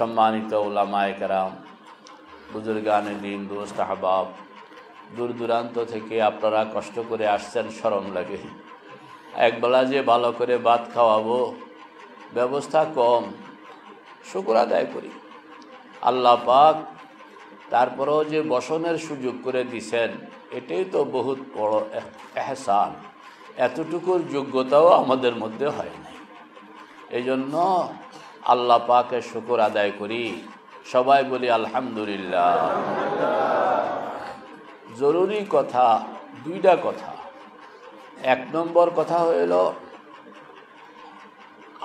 সম্মানিত ওলামায় কেরাম বুজুর্গানে দিন দোস্ত আহবাব দূর দূরান্ত থেকে আপনারা কষ্ট করে আসছেন স্মরণ লাগে একবেলা যে ভালো করে ভাত খাওয়াবো ব্যবস্থা কম শুকুর আদায় করি আল্লাহ পাক তারপরেও যে বসনের সুযোগ করে দিছেন এটাই তো বহুত বড় এহসান এতটুকুর যোগ্যতাও আমাদের মধ্যে হয় নাই এই জন্য আল্লাহ পাকে শুকুর আদায় করি সবাই বলি আলহামদুলিল্লাহ জরুরি কথা দুইটা কথা এক নম্বর কথা হইল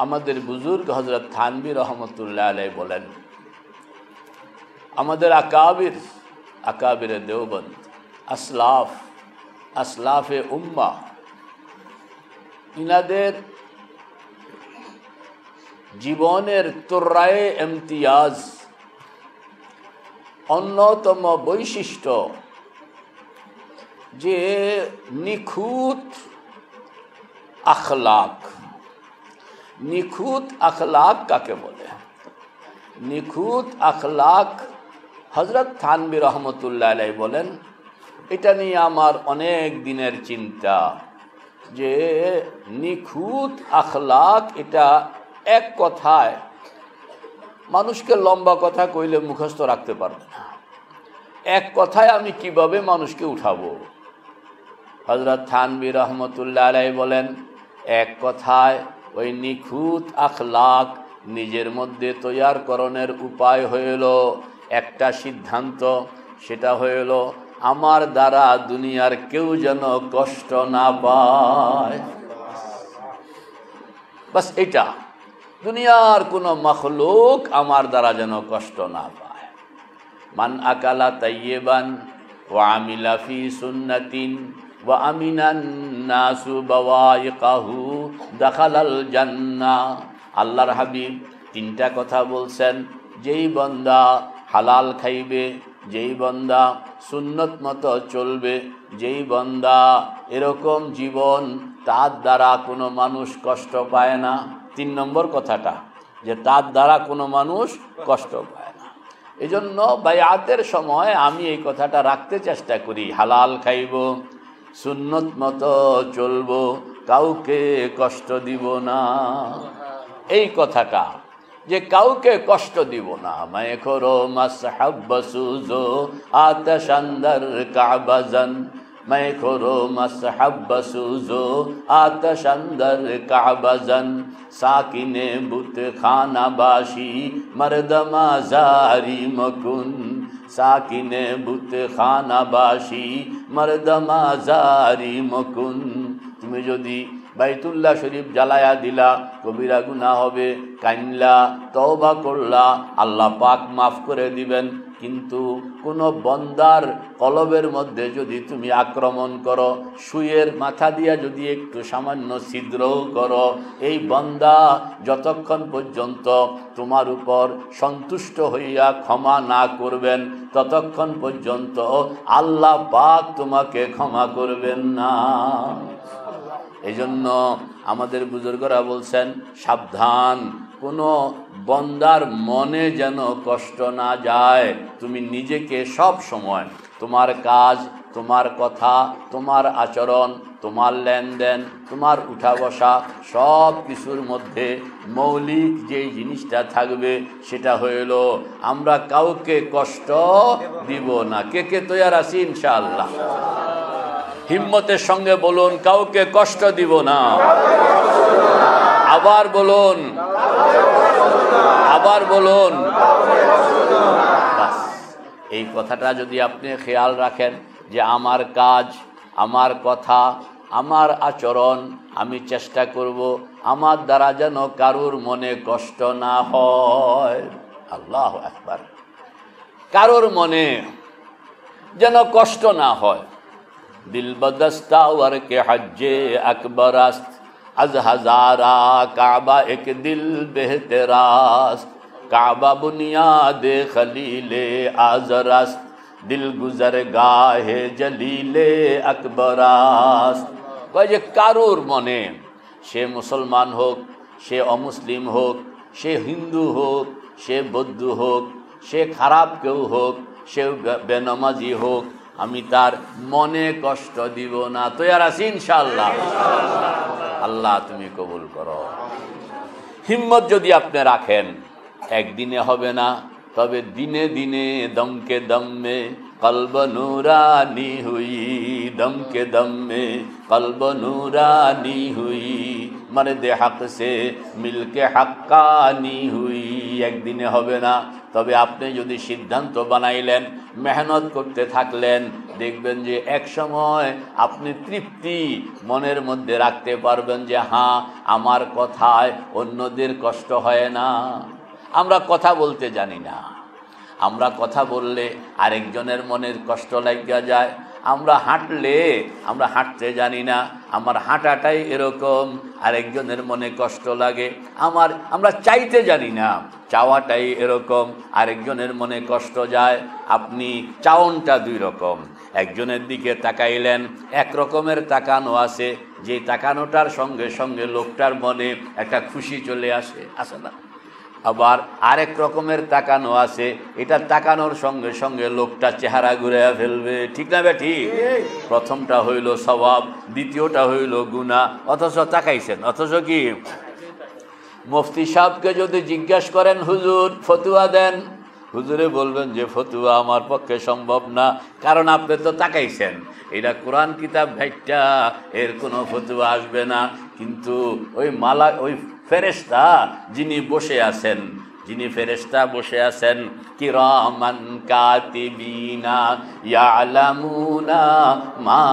আমাদের বুজুর্গ হজরত থানবি রহমতুল্লাহ আলাই বলেন আমাদের আকাবির আকাবির দেওবন্দ আসলাফ আসলাফে উম্মা ইনাদের জীবনের তোরায়ে এমতিয়াজ অন্যতম বৈশিষ্ট্য যে নিখুঁত আখলাক নিখুঁত আখলাক কাকে বলে নিখুঁত আখলাক হজরত থানবি রহমতুল্লাহ আলাই বলেন এটা নিয়ে আমার অনেক দিনের চিন্তা যে নিখুঁত আখলাক এটা এক কথায় মানুষকে লম্বা কথা কইলে মুখস্থ রাখতে পারবে না এক কথায় আমি কিভাবে মানুষকে উঠাবো হজরত থানবি রহমতুল্লা আলাই বলেন এক কথায় ওই নিখুঁত আখলাক নিজের মধ্যে তৈয়ারকরণের উপায় হইল একটা সিদ্ধান্ত সেটা হইল আমার দ্বারা দুনিয়ার কেউ যেন কষ্ট না পায় বাস এটা দুনিয়ার কোনো মখলুক আমার দ্বারা যেন কষ্ট না পায় মান আকালা তাইয়েবান ও আমিলাফি সুন্নাতিন ও আমিনান্নাসু বাওয়াইকাহু দাখালাল জান্না আল্লাহর হাবিব তিনটা কথা বলছেন যেই বন্দা হালাল খাইবে যেই বন্দা সুন্নত মতো চলবে যেই বন্দা এরকম জীবন তার দ্বারা কোনো মানুষ কষ্ট পায় না তিন নম্বর কথাটা যে তার দ্বারা কোনো মানুষ কষ্ট পায় না এই জন্য বায়াতের সময় আমি এই কথাটা রাখতে চেষ্টা করি হালাল খাইব সুন্নত মতো চলব কাউকে কষ্ট দিব না এই কথাটা যে কাউকে কষ্ট দিব না মায়ে খোরো মাস হাব্বসুজো আতসান্দার কাবাজান मैं खोरो मसहब सूजो आतश अंदर काबजन साकिने बुत खाना बाशी मर्दमा जारी मकुन साकिने बुत খানা বাসি মর্দমা জারি মকুন তুমি যদি বাইতুল্লাহ শরীফ জ্বালায়া দিলা কবিরা গুনা হবে কাইনলা তবা করলা আল্লাহ পাক মাফ করে দিবেন কিন্তু কোনো বন্দার কলবের মধ্যে যদি তুমি আক্রমণ করো সুয়ের মাথা দিয়া যদি একটু সামান্য ছিদ্রও করো এই বন্দা যতক্ষণ পর্যন্ত তোমার উপর সন্তুষ্ট হইয়া ক্ষমা না করবেন ততক্ষণ পর্যন্ত আল্লাহ পাক তোমাকে ক্ষমা করবেন না এজন্য আমাদের বুজুর্গরা বলছেন সাবধান কোনো বন্দার মনে যেন কষ্ট না যায় তুমি নিজেকে সব সময় তোমার কাজ তোমার কথা তোমার আচরণ তোমার লেনদেন তোমার উঠা বসা সব কিছুর মধ্যে মৌলিক যে জিনিসটা থাকবে সেটা হইল আমরা কাউকে কষ্ট দিব না কে কে তৈয়ার আছি ইনশাআল্লাহ হিম্মতের সঙ্গে বলুন কাউকে কষ্ট দিব না আবার বলুন আবার বলুন এই কথাটা যদি আপনি খেয়াল রাখেন যে আমার কাজ আমার কথা আমার আচরণ আমি চেষ্টা করব আমার দ্বারা যেন কারুর মনে কষ্ট না হয় আল্লাহ একবার কারোর মনে যেন কষ্ট না হয় দিল বদস্তাওয়ার কে হজ্জে আকবরাস্ত আজ হাজারা কাবা এক দিল বেহতেরাস্ত কাবা দে খলিলে আজরাস দিল গুজার গাহে জলিলে আকবরাস কয় যে কারোর মনে সে মুসলমান হোক সে অমুসলিম হোক সে হিন্দু হোক সে বৌদ্ধ হোক সে খারাপ কেউ হোক সে বেনমাজি হোক আমি তার মনে কষ্ট দিব না তো আর আছি ইনশাল্লাহ আল্লাহ তুমি কবুল করো হিম্মত যদি আপনি রাখেন একদিনে হবে না তবে দিনে দিনে দমকে দমে কলব নুরানি হুই দমকে দমে কলব নুরানি হুই দে হাক সে মিলকে হাক্কানি হুই একদিনে হবে না তবে আপনি যদি সিদ্ধান্ত বানাইলেন মেহনত করতে থাকলেন দেখবেন যে এক সময় আপনি তৃপ্তি মনের মধ্যে রাখতে পারবেন যে হ্যাঁ আমার কথায় অন্যদের কষ্ট হয় না আমরা কথা বলতে জানি না আমরা কথা বললে আরেকজনের মনের কষ্ট লাগিয়া যায় আমরা হাঁটলে আমরা হাঁটতে জানি না আমার হাঁটাটাই এরকম আরেকজনের মনে কষ্ট লাগে আমার আমরা চাইতে জানি না চাওয়াটাই এরকম আরেকজনের মনে কষ্ট যায় আপনি চাওনটা দুই রকম একজনের দিকে তাকাইলেন এক রকমের তাকানো আছে যে তাকানোটার সঙ্গে সঙ্গে লোকটার মনে একটা খুশি চলে আসে আসে না আবার আরেক রকমের তাকানো আছে এটা তাকানোর সঙ্গে সঙ্গে লোকটা চেহারা ঘুরে ফেলবে ঠিক না বেঠি প্রথমটা হইল স্বভাব দ্বিতীয়টা হইল গুণা অথচ তাকাইছেন অথচ কি মুফতি সাহকে যদি জিজ্ঞাসা করেন হুজুর ফতুয়া দেন হুজুরে বলবেন যে ফতুয়া আমার পক্ষে সম্ভব না কারণ আপনি তো তাকাইছেন এটা কোরআন কিতাব ভাইটা এর কোনো ফতুয়া আসবে না কিন্তু ওই মালা ওই ফেরেস্তা যিনি বসে আছেন যিনি ফেরেস্তা বসে আছেন কাতি কাতিবিনা ইয়ালামুনা মা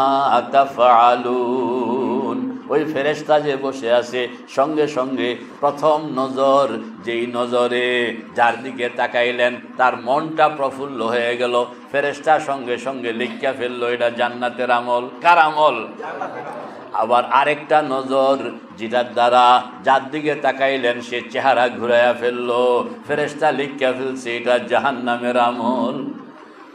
ওই ফেরেস্তা যে বসে আছে সঙ্গে সঙ্গে প্রথম নজর যেই নজরে যার দিকে তাকাইলেন তার মনটা প্রফুল্ল হয়ে গেল ফেরেস্তা সঙ্গে সঙ্গে লিখিয়া ফেললো এটা জান্নাতের আমল কার আমল আবার আরেকটা নজর যেটার দ্বারা যার দিকে তাকাইলেন সে চেহারা ঘুরাইয়া ফেললো ফেরেস্তা লিখিয়া ফেলছে এটা জাহান নামের আমল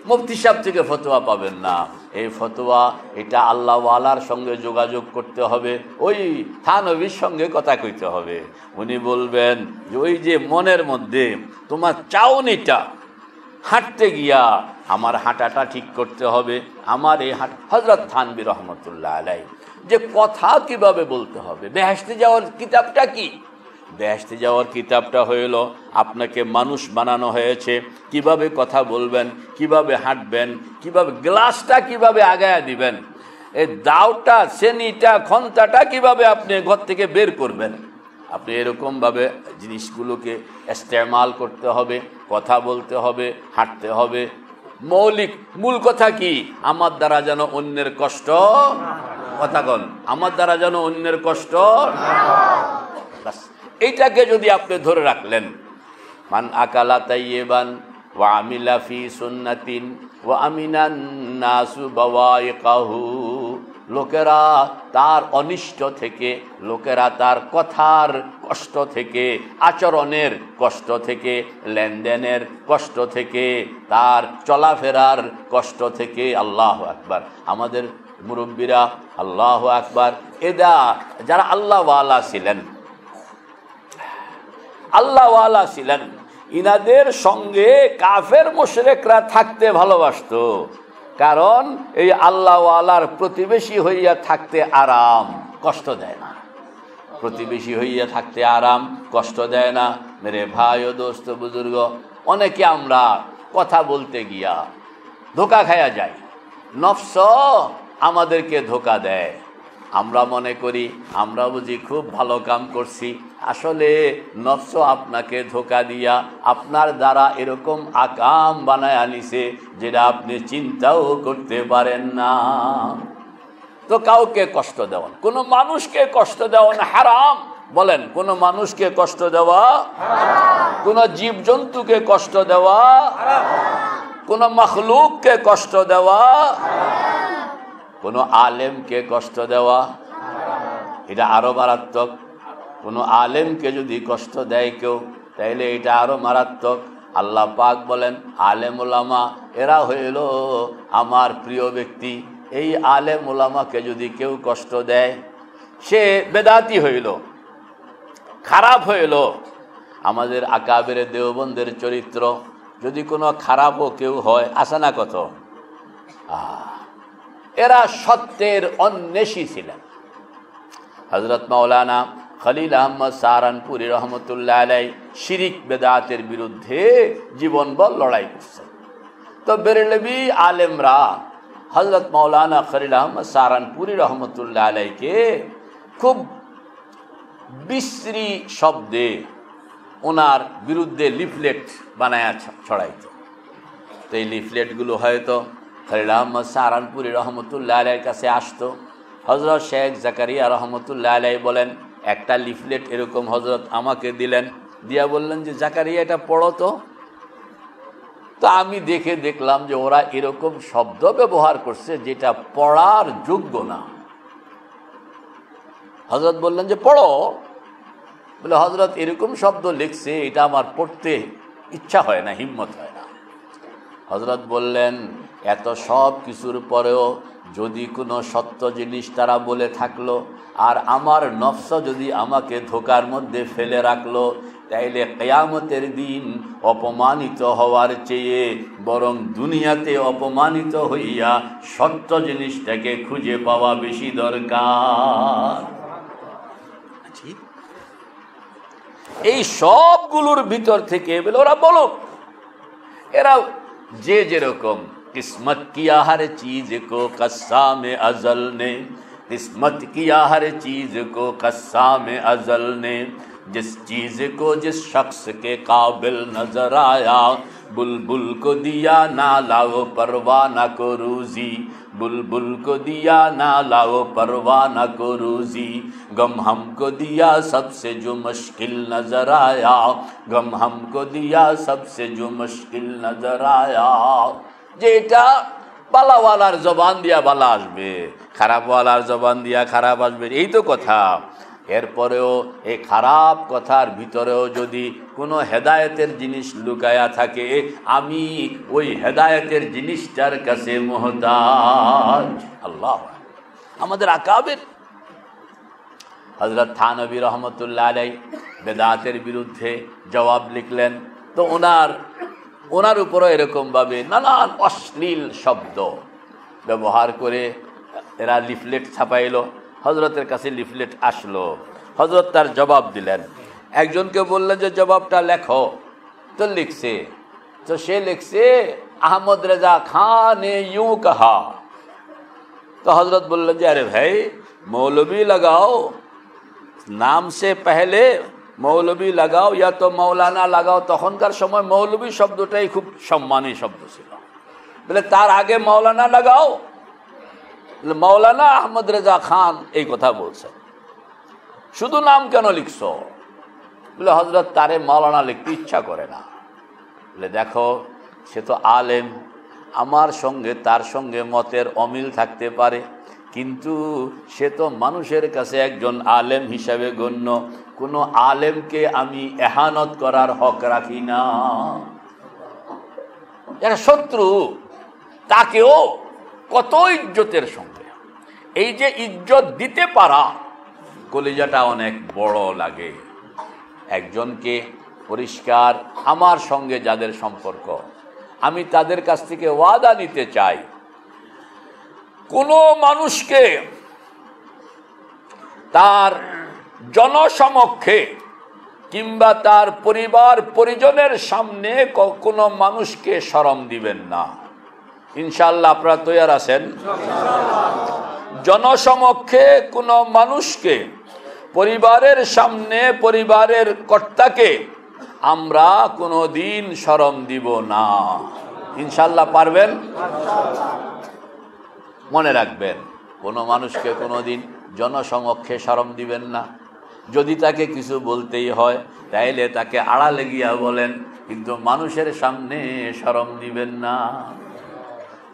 মুফতি সাহেব থেকে ফতোয়া পাবেন না এই ফতোয়া এটা আল্লাহওয়ালার সঙ্গে যোগাযোগ করতে হবে ওই থানবির সঙ্গে কথা কইতে হবে উনি বলবেন যে ওই যে মনের মধ্যে তোমার চাউনিটা হাঁটতে গিয়া আমার হাঁটাটা ঠিক করতে হবে আমার এই হাঁট হজরত থানবি রহমতুল্লাহ আলাই যে কথা কিভাবে বলতে হবে বেহাসতে যাওয়ার কিতাবটা কি বেহাসতে যাওয়ার কিতাবটা হইল আপনাকে মানুষ বানানো হয়েছে কিভাবে কথা বলবেন কিভাবে হাঁটবেন কিভাবে গ্লাসটা কিভাবে আগায় দিবেন এই দাওটা শ্রেণীটা ক্ষমতাটা কিভাবে আপনি ঘর থেকে বের করবেন আপনি এরকমভাবে জিনিসগুলোকে ইস্তেমাল করতে হবে কথা বলতে হবে হাঁটতে হবে মৌলিক মূল কথা কি আমার দ্বারা যেন অন্যের কষ্ট কথা কন আমার দ্বারা যেন অন্যের কষ্ট এইটাকে যদি আপনি ধরে রাখলেন মান আকালা তাইয়েবান ও আমিলাফি সুন্নাতিন ও আমিনান্নাসু বাবা কাহু লোকেরা তার অনিষ্ট থেকে লোকেরা তার কথার কষ্ট থেকে আচরণের কষ্ট থেকে লেনদেনের কষ্ট থেকে তার চলাফেরার কষ্ট থেকে আল্লাহ একবার আমাদের মুরব্বীরা আল্লাহ একবার এদা যারা আল্লাহওয়ালা ছিলেন আল্লাহওয়ালা ছিলেন ইনাদের সঙ্গে কাফের মোশরেকরা থাকতে ভালোবাসত কারণ এই আল্লাহওয়ালার প্রতিবেশী হইয়া থাকতে আরাম কষ্ট দেয় না প্রতিবেশী হইয়া থাকতে আরাম কষ্ট দেয় না মেরে ভাই ও দোস্ত বুজুর্গ অনেকে আমরা কথা বলতে গিয়া ধোকা খায়া যাই নফস আমাদেরকে ধোকা দেয় আমরা মনে করি আমরা বুঝি খুব ভালো কাম করছি আসলে নফস আপনাকে ধোকা দিয়া আপনার দ্বারা এরকম আকাম বানায় আনিছে যেটা আপনি চিন্তাও করতে পারেন না তো কাউকে কষ্ট দেওয়া কোনো মানুষকে কষ্ট দেওয়া হারাম বলেন কোনো মানুষকে কষ্ট দেওয়া কোনো জীবজন্তুকে কষ্ট দেওয়া কোনো মখলুককে কষ্ট দেওয়া কোনো আলেমকে কষ্ট দেওয়া এটা আরও মারাত্মক কোনো আলেমকে যদি কষ্ট দেয় কেউ তাইলে এটা আরও মারাত্মক আল্লাহ পাক বলেন আলেম ওলামা এরা হইল আমার প্রিয় ব্যক্তি এই আলেম ওলামাকে যদি কেউ কষ্ট দেয় সে বেদাতি হইল খারাপ হইল আমাদের আকাবের দেওবন্দের চরিত্র যদি কোনো খারাপও কেউ হয় আসে না কত আহ এরা সত্যের অন্বেষী ছিলেন হজরত মৌলানা খলিল আহমদ সাহারানপুরি রহমতুল্লাহ আলাই শিরিক বেদাতের বিরুদ্ধে জীবনভর লড়াই করছেন তো বেরেলবি আলেমরা হজরত মৌলানা খলিল আহমদ সাহারানপুরি রহমতুল্লাহ আলাইকে খুব বিশ্রী শব্দে ওনার বিরুদ্ধে লিফলেট বানায় ছড়াইত তো এই লিফলেটগুলো হয়তো খলিল আহমদ সাহারানপুরি রহমতুল্লাহ আলাইয়ের কাছে আসতো হজরত শেখ জাকারিয়া রহমতুল্লাহ আলাই বলেন একটা লিফলেট এরকম হজরত আমাকে দিলেন দিয়া বললেন যে জাকারিয়া এটা পড়ো তো তা আমি দেখে দেখলাম যে ওরা এরকম শব্দ ব্যবহার করছে যেটা পড়ার যোগ্য না হজরত বললেন যে পড়ো বলে হজরত এরকম শব্দ লিখছে এটা আমার পড়তে ইচ্ছা হয় না হিম্মত হয় না হজরত বললেন এত সব কিছুর পরেও যদি কোনো সত্য জিনিস তারা বলে থাকলো আর আমার নফস যদি আমাকে ধোকার মধ্যে ফেলে রাখলো তাইলে কেয়ামতের দিন অপমানিত হওয়ার চেয়ে বরং দুনিয়াতে অপমানিত হইয়া সত্য জিনিসটাকে খুঁজে পাওয়া বেশি দরকার আচ্ছা। এই সবগুলোর ভিতর থেকে বলে ওরা বলো এরা যে যেরকম قسمت کیا ہر چیز کو قسام ازل نے قسمت کیا ہر چیز کو قسام ازل نے جس چیز کو جس شخص کے قابل نظر آیا بل بل کو دیا نہ لاؤ پروانہ کو روزی بل بل کو دیا نہ لاؤ پروانہ کو روزی غم ہم کو دیا سب سے جو مشکل نظر آیا غم ہم کو دیا سب سے جو مشکل نظر آیا যে এটা পালাওয়ালার জবান দিয়া বালা আসবে খারাপওয়ালার জবান দিয়া খারাপ আসবে এই তো কথা এরপরেও এই খারাপ কথার ভিতরেও যদি কোনো হেদায়েতের জিনিস লুকায়া থাকে আমি ওই হেদায়েতের জিনিসটার কাছে মহতাজ আল্লাহ আমাদের আকাবের হজরত থানবী রহমতুল্লাহ আলাই বেদাতের বিরুদ্ধে জবাব লিখলেন তো ওনার ওনার উপরও এরকমভাবে নানান অশ্লীল শব্দ ব্যবহার করে এরা লিফলেট ছাপাইল হজরতের কাছে লিফলেট আসলো হজরত তার জবাব দিলেন একজনকে বললেন যে জবাবটা লেখো তো লিখছে তো সে লিখছে আহমদ রেজা খানে ইউ কাহা তো হজরত बोल যে আরে ভাই মৌলবি লগাও নাম সে पहले মৌলবী লাগাও ইয়া তো মৌলানা লাগাও তখনকার সময় মৌলবী শব্দটাই খুব সম্মানী শব্দ ছিল বলে তার আগে মৌলানা লাগাও মৌলানা আহমদ রেজা খান এই কথা বলছেন শুধু নাম কেন লিখছ বলে হজরত তারে মৌলানা লিখতে ইচ্ছা করে না বলে দেখো সে তো আলেম আমার সঙ্গে তার সঙ্গে মতের অমিল থাকতে পারে কিন্তু সে তো মানুষের কাছে একজন আলেম হিসাবে গণ্য কোনো আলেমকে আমি এহানত করার হক রাখি না যারা শত্রু তাকেও কত ইজ্জতের সঙ্গে এই যে ইজ্জত দিতে পারা কলিজাটা অনেক বড় লাগে একজনকে পরিষ্কার আমার সঙ্গে যাদের সম্পর্ক আমি তাদের কাছ থেকে ওয়াদা নিতে চাই কোনো মানুষকে তার জনসমক্ষে কিংবা তার পরিবার পরিজনের সামনে কোনো মানুষকে সরম দিবেন না ইনশাল্লাহ আপনারা তৈয়ার আছেন জনসমক্ষে কোনো মানুষকে পরিবারের সামনে পরিবারের কর্তাকে আমরা কোনো দিন সরম দিব না ইনশাল্লাহ পারবেন মনে রাখবেন কোনো মানুষকে কোনো দিন জনসমক্ষে সরম দিবেন না যদি তাকে কিছু বলতেই হয় তাইলে তাকে আড়ালে গিয়া বলেন কিন্তু মানুষের সামনে সরম দিবেন না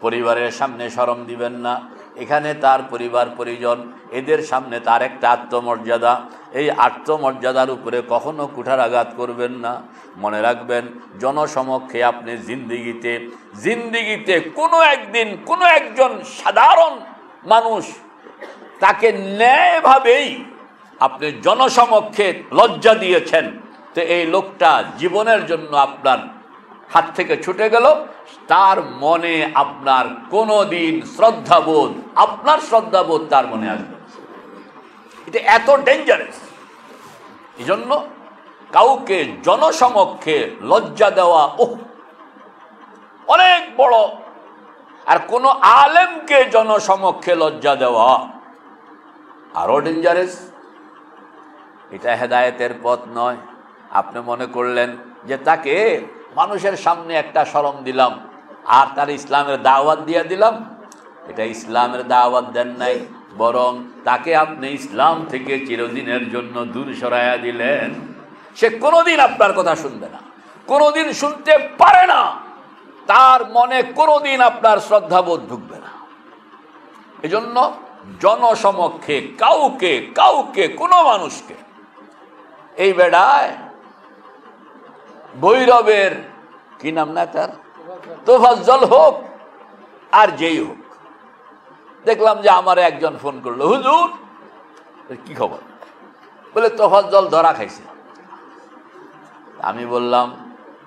পরিবারের সামনে সরম দিবেন না এখানে তার পরিবার পরিজন এদের সামনে তার একটা আত্মমর্যাদা এই আত্মমর্যাদার উপরে কখনো আঘাত করবেন না মনে রাখবেন জনসমক্ষে আপনি জিন্দিগিতে জিন্দিগিতে কোনো একদিন কোনো একজন সাধারণ মানুষ তাকে ন্যায়ভাবেই আপনি জনসমক্ষে লজ্জা দিয়েছেন তো এই লোকটা জীবনের জন্য আপনার হাত থেকে ছুটে গেল তার মনে আপনার কোনো দিন শ্রদ্ধাবোধ আপনার শ্রদ্ধাবোধ তার মনে আসবে এটা এত ডেঞ্জারাস এই জন্য কাউকে জনসমক্ষে লজ্জা দেওয়া ও অনেক বড় আর কোনো আলেমকে জনসমক্ষে লজ্জা দেওয়া আরও ডেঞ্জারাস এটা হেদায়েতের পথ নয় আপনি মনে করলেন যে তাকে মানুষের সামনে একটা সরম দিলাম আর তার ইসলামের দাওয়াত দিয়ে দিলাম এটা ইসলামের দাওয়াত দেন নাই বরং তাকে আপনি ইসলাম থেকে চিরদিনের জন্য দূর সরাইয়া দিলেন সে কোনোদিন আপনার কথা শুনবে না কোনোদিন শুনতে পারে না তার মনে কোনোদিন আপনার শ্রদ্ধাবোধ ঢুকবে না এজন্য জনসমক্ষে কাউকে কাউকে কোনো মানুষকে এই বেড়ায় ভৈরবের কি নাম না তার তোফাজ্জল হোক আর যেই হোক দেখলাম যে আমার একজন ফোন করলো হুজুর কি খবর বলে তোফাজ্জল ধরা খাইছে আমি বললাম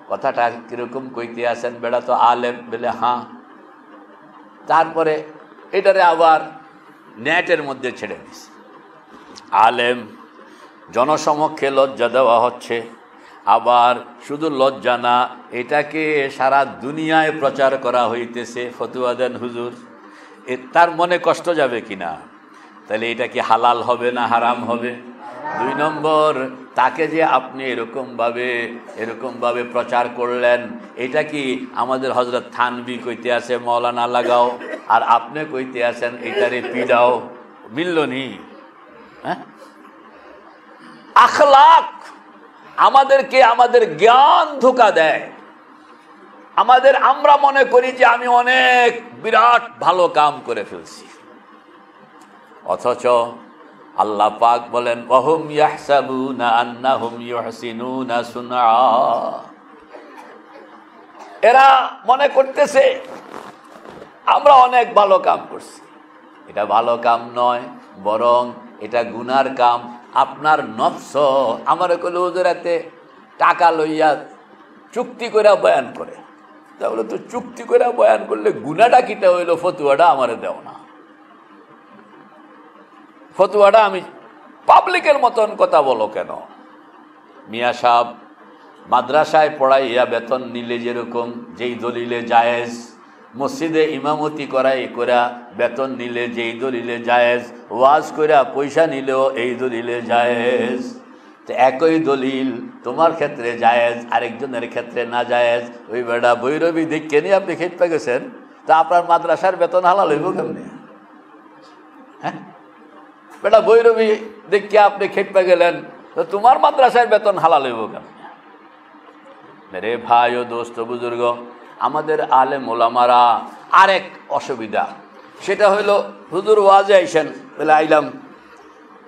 কথাটা কিরকম কইতে আসেন বেড়া তো আলেম বলে হাঁ তারপরে এটারে আবার নেটের মধ্যে ছেড়ে দিছে আলেম জনসমক্ষে লজ্জা দেওয়া হচ্ছে আবার শুধু লজ্জা না এটাকে সারা দুনিয়ায় প্রচার করা হইতেছে ফতুয়া দেন হুজুর এ তার মনে কষ্ট যাবে কি না তাহলে এটা কি হালাল হবে না হারাম হবে দুই নম্বর তাকে যে আপনি এরকমভাবে এরকমভাবে প্রচার করলেন এটা কি আমাদের হজরত থানবি কইতে আছে মৌলানা লাগাও আর আপনি কইতে আছেন এটারে পিড়াও মিলল নি হ্যাঁ আখলাক আমাদেরকে আমাদের জ্ঞান ধোকা দেয় আমাদের আমরা মনে করি যে আমি অনেক বিরাট ভালো কাম করে ফেলছি অথচ আল্লাহ পাক বলেন অহম ইয়াহসাবুনা এরা মনে করতেছে আমরা অনেক ভালো কাম করছি এটা ভালো কাম নয় বরং এটা গুনার কাম আপনার নফস আমার কলে হুজুরাতে টাকা লইয়া চুক্তি করে বয়ান করে তাহলে তো চুক্তি করে বয়ান করলে গুণাটা কিটা হইলো ফতুয়াটা আমার দেও না ফতুয়াটা আমি পাবলিকের মতন কথা বলো কেন মিয়া সাহেব মাদ্রাসায় পড়াইয়া বেতন নিলে যেরকম যেই দলিলে জায়েজ মসজিদে ইমামতি করাই করা বেতন নিলে এই দলিলে জায়েজ ওয়াজ করা পয়সা নিলেও এই দলিলে জায়েজ তো একই দলিল তোমার ক্ষেত্রে জায়েজ আরেকজনের ক্ষেত্রে না জায়েজ ওই বেটা ভৈরবী দিককে নিয়ে আপনি খেট গেছেন তা আপনার মাদ্রাসার বেতন হালাল হইব কেমনি হ্যাঁ বেটা ভৈরবী দিককে আপনি খেট পে গেলেন তো তোমার মাদ্রাসার বেতন হালাল হইব কেমনি মেরে ভাই ও দোস্ত বুজুর্গ আমাদের আলে মোলামারা আরেক অসুবিধা সেটা হলো হুজুর ওয়াজে আইসেন বলে আইলাম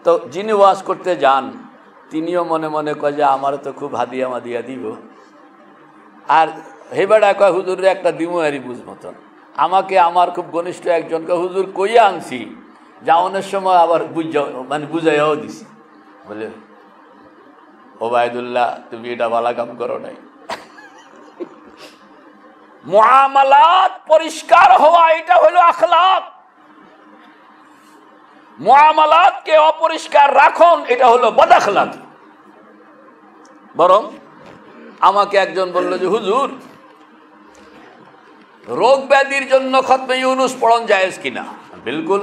তো যিনি ওয়াজ করতে যান তিনিও মনে মনে কয় যে আমার তো খুব হাদিয়া মাদিয়া দিব আর হেবাডা কয় হুজুরের একটা দিমোয়ারি বুঝ মতন আমাকে আমার খুব ঘনিষ্ঠ একজনকে হুজুর কইয়া আনছি যা অনেক সময় আবার বুঝা মানে বুঝাইয়াও দিছি বলে ওবায়দুল্লাহ তুমি এটা বালা কাম করো নাই মহামালাত পরিষ্কার হওয়া এটা হলো মহামালাত কে অপরিষ্কার রাখুন এটা হলো বদাখলাত বরং আমাকে একজন বলল যে হুজুর রোগ ব্যাধির জন্য খতমে ইউনুস পড়ন জায়েজ কিনা বিলকুল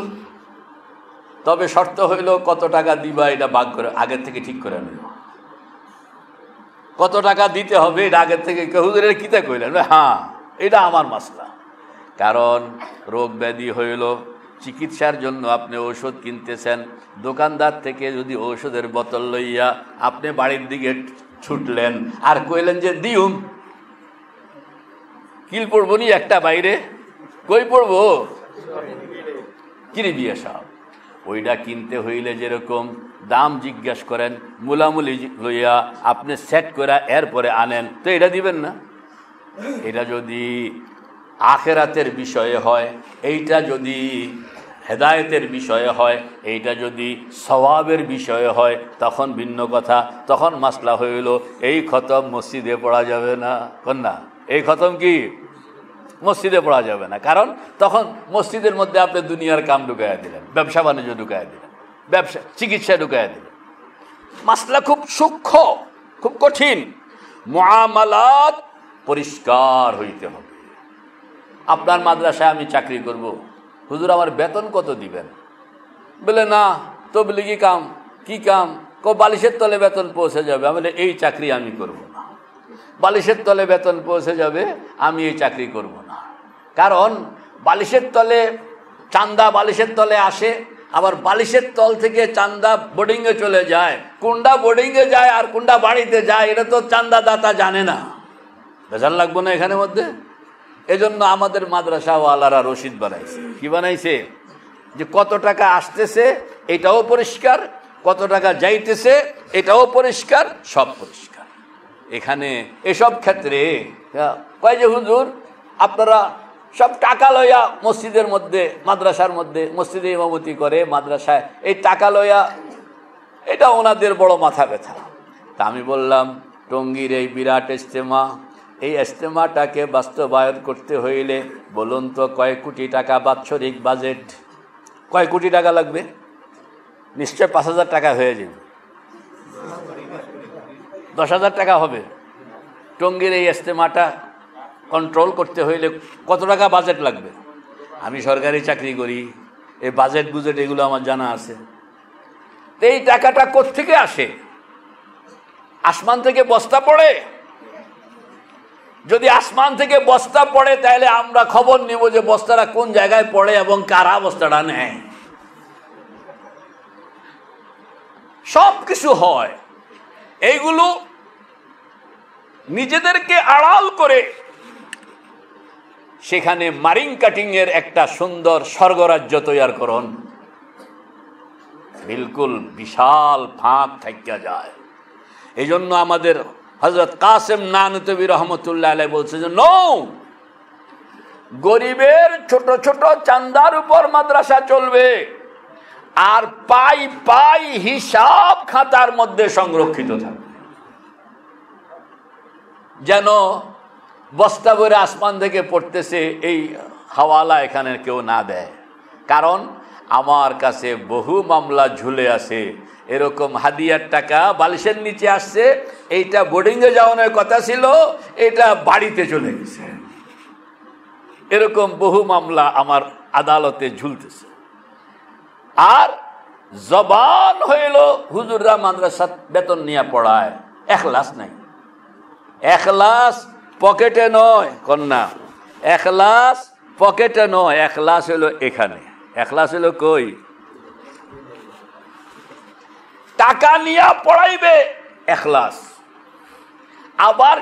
তবে শর্ত হইল কত টাকা দিবা এটা বাগ করে আগের থেকে ঠিক করে নিল কত টাকা দিতে হবে এটা আগের থেকে হুজুরের কিতা কইলেন হ্যাঁ এটা আমার মাসলা কারণ রোগ ব্যাধি হইল চিকিৎসার জন্য আপনি ঔষধ কিনতেছেন দোকানদার থেকে যদি ঔষধের বোতল লইয়া আপনি বাড়ির দিকে ছুটলেন আর কইলেন যে দিউম কিল পড়ব নি একটা বাইরে কই পড়বো কিনে বিয়ে সব ওইটা কিনতে হইলে যেরকম দাম জিজ্ঞাসা করেন মুলামুলি লইয়া আপনি সেট করে এরপরে আনেন তো এটা দিবেন না এটা যদি আখেরাতের বিষয়ে হয় এইটা যদি হেদায়েতের বিষয়ে হয় এইটা যদি স্বভাবের বিষয়ে হয় তখন ভিন্ন কথা তখন মাসলা হইল এই খতম মসজিদে পড়া যাবে না কন্যা এই খতম কি মসজিদে পড়া যাবে না কারণ তখন মসজিদের মধ্যে আপনি দুনিয়ার কাম ঢুকাইয়া দিলেন ব্যবসা বাণিজ্য ঢুকাইয়া দিলেন ব্যবসা চিকিৎসা ঢুকাইয়া দিলেন মাসলা খুব সূক্ষ্ম খুব কঠিন মহামালাত পরিষ্কার হইতে হবে আপনার মাদ্রাসায় আমি চাকরি করব। হুজুর আমার বেতন কত দিবেন বলে না তবলিগি কাম কি কাম কো বালিশের তলে বেতন পৌঁছে যাবে আমি এই চাকরি আমি করব না বালিশের তলে বেতন পৌঁছে যাবে আমি এই চাকরি করব না কারণ বালিশের তলে চান্দা বালিশের তলে আসে আবার বালিশের তল থেকে চান্দা বোর্ডিংয়ে চলে যায় কোনটা বোর্ডিংয়ে যায় আর কোনটা বাড়িতে যায় এটা তো চান্দা দাতা জানে না ভেজাল লাগবো না এখানে মধ্যে এজন্য আমাদের মাদ্রাসাওয়ালারা রশিদ বানাইছে কি বানাইছে যে কত টাকা আসতেছে এটাও পরিষ্কার কত টাকা যাইতেছে এটাও পরিষ্কার সব পরিষ্কার এখানে এসব ক্ষেত্রে হ্যাঁ, কয় যে হুজুর আপনারা সব টাকা লইয়া মসজিদের মধ্যে মাদ্রাসার মধ্যে মসজিদে ইমামতি করে মাদ্রাসায় এই টাকা লইয়া এটা ওনাদের বড় মাথা ব্যথা তা আমি বললাম টঙ্গির এই বিরাট ইস্তেমা এই এস্তেমাটাকে বাস্তবায়ন করতে হইলে বলুন তো কয়েক কোটি টাকা বাৎসরিক বাজেট কয় কোটি টাকা লাগবে নিশ্চয় পাঁচ হাজার টাকা হয়ে যাবে দশ হাজার টাকা হবে টঙ্গির এই এস্তেমাটা কন্ট্রোল করতে হইলে কত টাকা বাজেট লাগবে আমি সরকারি চাকরি করি এই বাজেট বুজেট এগুলো আমার জানা আছে এই টাকাটা থেকে আসে আসমান থেকে বস্তা পড়ে যদি আসমান থেকে বস্তা পড়ে তাহলে আমরা খবর নিব যে বস্তাটা কোন জায়গায় পড়ে এবং কারা বস্তাটা নেয় সব কিছু হয় এইগুলো নিজেদেরকে আড়াল করে সেখানে মারিং কাটিংয়ের একটা সুন্দর স্বর্গরাজ্য তৈয়ার করুন বিলকুল বিশাল ফাঁক থাকা যায় এই জন্য আমাদের হজরত কাসেম নানতবি রহমতুল্লাহ আলাই বলছে যে নৌ গরিবের ছোট ছোট চান্দার উপর মাদ্রাসা চলবে আর পাই পাই হিসাব খাতার মধ্যে সংরক্ষিত থাকবে যেন বস্তা ভরে আসমান থেকে পড়তেছে এই হাওয়ালা এখানে কেউ না দেয় কারণ আমার কাছে বহু মামলা ঝুলে আছে এরকম হাদিয়ার টাকা বালিশের নিচে আসছে এইটা বোর্ডিংয়ে যাওয়ানোর কথা ছিল এটা বাড়িতে চলে গেছে এরকম বহু মামলা আমার আদালতে ঝুলতেছে আর জবান হইল হুজুররা মাদ্রাসা বেতন নিয়ে পড়ায় এখলাস নাই এখলাস পকেটে নয় কন্যা এখলাস পকেটে নয় এখলাস হলো এখানে এখলাস হলো কই টাকা নিয়ে পড়াইবে এখলাস আবার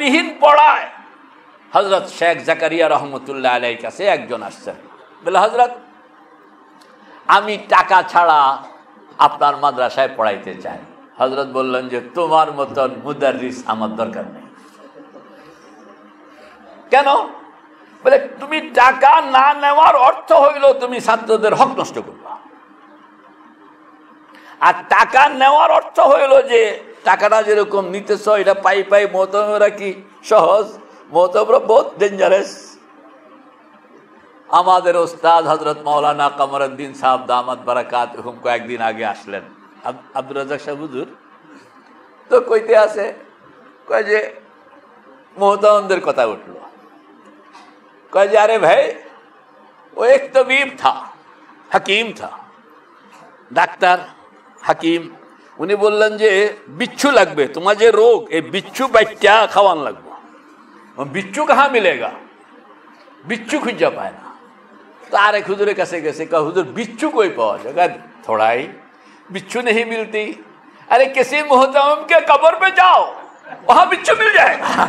বিহীন পড়ায় হজরত শেখ জাকারিয়া রহমতুল্লাহ আলাই কাছে একজন আসছেন বলে হজরত আমি টাকা ছাড়া আপনার মাদ্রাসায় পড়াইতে চাই হজরত বললেন যে তোমার মতন মুদারিস আমার দরকার নেই কেন বলে তুমি টাকা না নেওয়ার অর্থ হইল তুমি ছাত্রদের হক নষ্ট করবা আর টাকা নেওয়ার অর্থ হইল যে টাকাটা যেরকম নিতেছ এটা পাই পাই মহতমরা কি সহজ মহতমরা বহুত ডেঞ্জারাস আমাদের ওস্তাদ হজরত মৌলানা কামরুদ্দিন সাহাব দামাত বারাকাত এরকম কয়েকদিন আগে আসলেন আব্দুল রাজাক সাহুজুর তো কইতে আছে কয় যে মোহতামদের কথা উঠলো কয় যে আরে ভাই ও এক তবিব থা হাকিম থা ডাক্তার حکیم انہیں بول رہے تمہارا جی روگیاں کہاں ملے گا بچھو کھج جا پائے گا تھوڑا ہی بچھو نہیں ملتی ارے کسی موہتم کے کبر پہ جاؤ وہاں بچھو مل جائے گا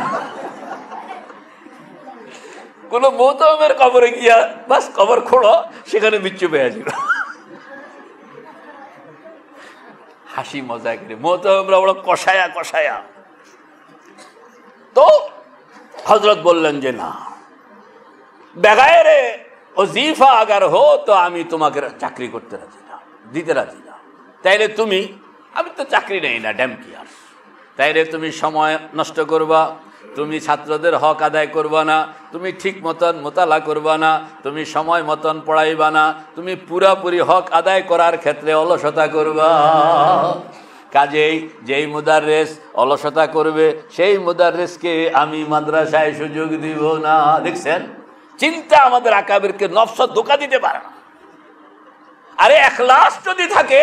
موتم میرے کبر کیا بس کبر کھوڑو سیک بچو پہ آ جائے گا হাসি মজা করে আমরা বড় কষায়া কষায়া তো হজরত বললেন যে না বেগায়রে অজিফা আগার হো তো আমি তোমাকে চাকরি করতে রাজি না দিতে রাজি না তাইলে তুমি আমি তো চাকরি নেই না ড্যাম কি আর তাইলে তুমি সময় নষ্ট করবা তুমি ছাত্রদের হক আদায় করবা না তুমি ঠিক মতন মোতালা করবা না তুমি সময় মতন পড়াইবা না তুমি পুরাপুরি হক আদায় করার ক্ষেত্রে অলসতা করবা কাজেই যেই রেস অলসতা করবে সেই মুদাররেসকে আমি মাদ্রাসায় সুযোগ দিব না দেখছেন চিন্তা আমাদের আকাবেরকে নফস ধোকা দিতে পারে না আরে একলাস যদি থাকে